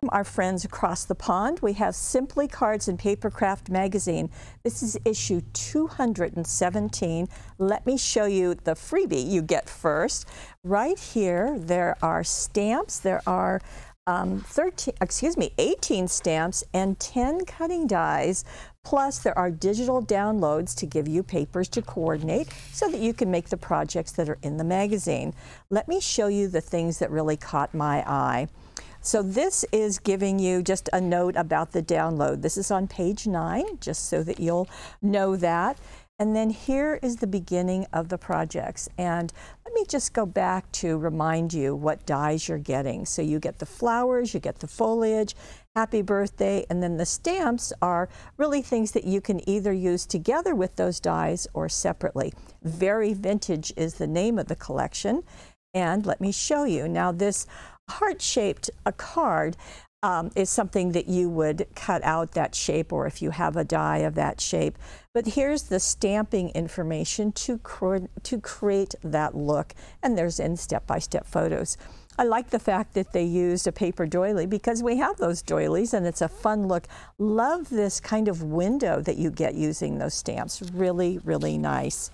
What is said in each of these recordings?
From our friends across the pond, we have Simply Cards and Paper Craft magazine. This is issue 217. Let me show you the freebie you get first. Right here, there are stamps. There are um, 13, excuse me, 18 stamps and 10 cutting dies. Plus, there are digital downloads to give you papers to coordinate so that you can make the projects that are in the magazine. Let me show you the things that really caught my eye. So this is giving you just a note about the download. This is on page nine, just so that you'll know that. And then here is the beginning of the projects. And let me just go back to remind you what dies you're getting. So you get the flowers, you get the foliage, happy birthday, and then the stamps are really things that you can either use together with those dies or separately. Very Vintage is the name of the collection. And let me show you. Now this heart-shaped a card um, is something that you would cut out that shape or if you have a die of that shape. But here's the stamping information to, to create that look. And there's in step-by-step photos. I like the fact that they used a paper doily because we have those doilies and it's a fun look. Love this kind of window that you get using those stamps. Really, really nice.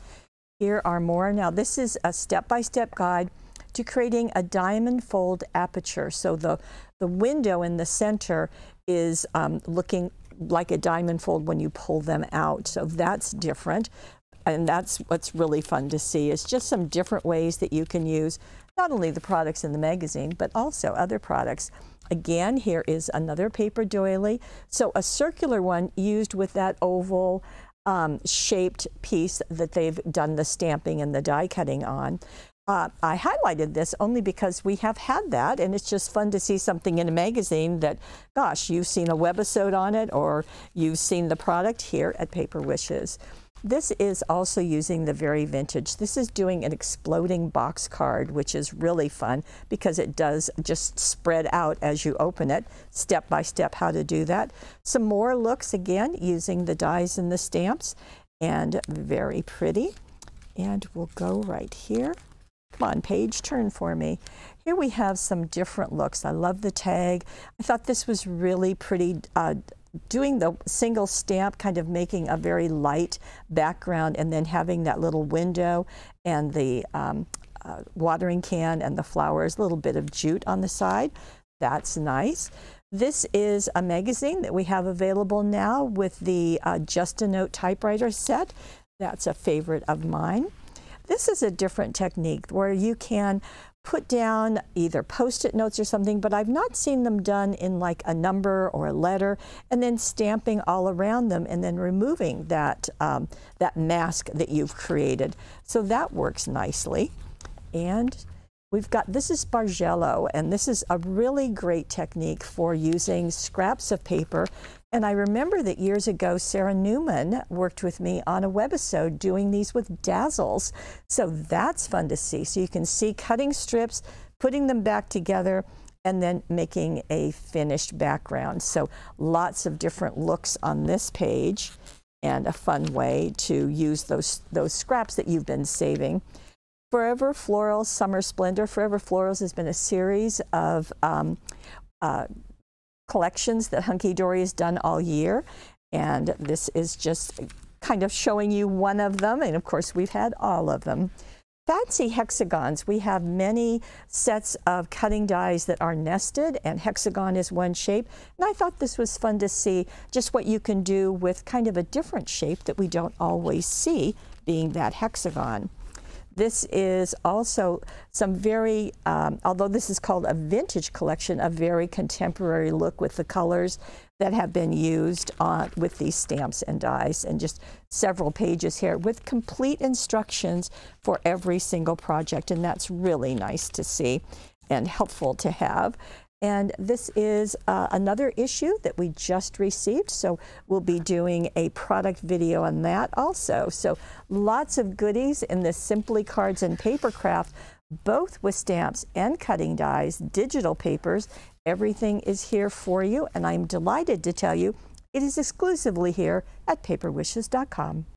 Here are more. Now, this is a step by -step guide to creating a diamond fold aperture. So the, the window in the center is um, looking like a diamond fold when you pull them out. So that's different. And that's what's really fun to see is just some different ways that you can use not only the products in the magazine, but also other products. Again, here is another paper doily. So a circular one used with that oval um, shaped piece that they've done the stamping and the die cutting on. Uh, I highlighted this only because we have had that, and it's just fun to see something in a magazine that, gosh, you've seen a webisode on it or you've seen the product here at Paper Wishes. This is also using the very vintage. This is doing an exploding box card, which is really fun because it does just spread out as you open it, step by step how to do that. Some more looks again using the dies and the stamps and very pretty. And we'll go right here. Come on, page turn for me. Here we have some different looks. I love the tag. I thought this was really pretty. Uh, doing the single stamp, kind of making a very light background and then having that little window and the um, uh, watering can and the flowers, a little bit of jute on the side. That's nice. This is a magazine that we have available now with the uh, Just a Note typewriter set. That's a favorite of mine. This is a different technique where you can put down either post-it notes or something, but I've not seen them done in like a number or a letter, and then stamping all around them and then removing that, um, that mask that you've created. So that works nicely. And we've got, this is Bargello, and this is a really great technique for using scraps of paper and I remember that years ago, Sarah Newman worked with me on a webisode doing these with dazzles. So that's fun to see. So you can see cutting strips, putting them back together, and then making a finished background. So lots of different looks on this page and a fun way to use those, those scraps that you've been saving. Forever Florals Summer Splendor. Forever Florals has been a series of um, uh, collections that Hunky Dory has done all year. And this is just kind of showing you one of them. And of course, we've had all of them. Fancy hexagons, we have many sets of cutting dies that are nested and hexagon is one shape. And I thought this was fun to see just what you can do with kind of a different shape that we don't always see being that hexagon. This is also some very, um, although this is called a vintage collection, a very contemporary look with the colors that have been used on, with these stamps and dies and just several pages here with complete instructions for every single project. And that's really nice to see and helpful to have. And this is uh, another issue that we just received. So we'll be doing a product video on that also. So lots of goodies in this Simply Cards and Paper Craft, both with stamps and cutting dies, digital papers. Everything is here for you. And I'm delighted to tell you it is exclusively here at paperwishes.com.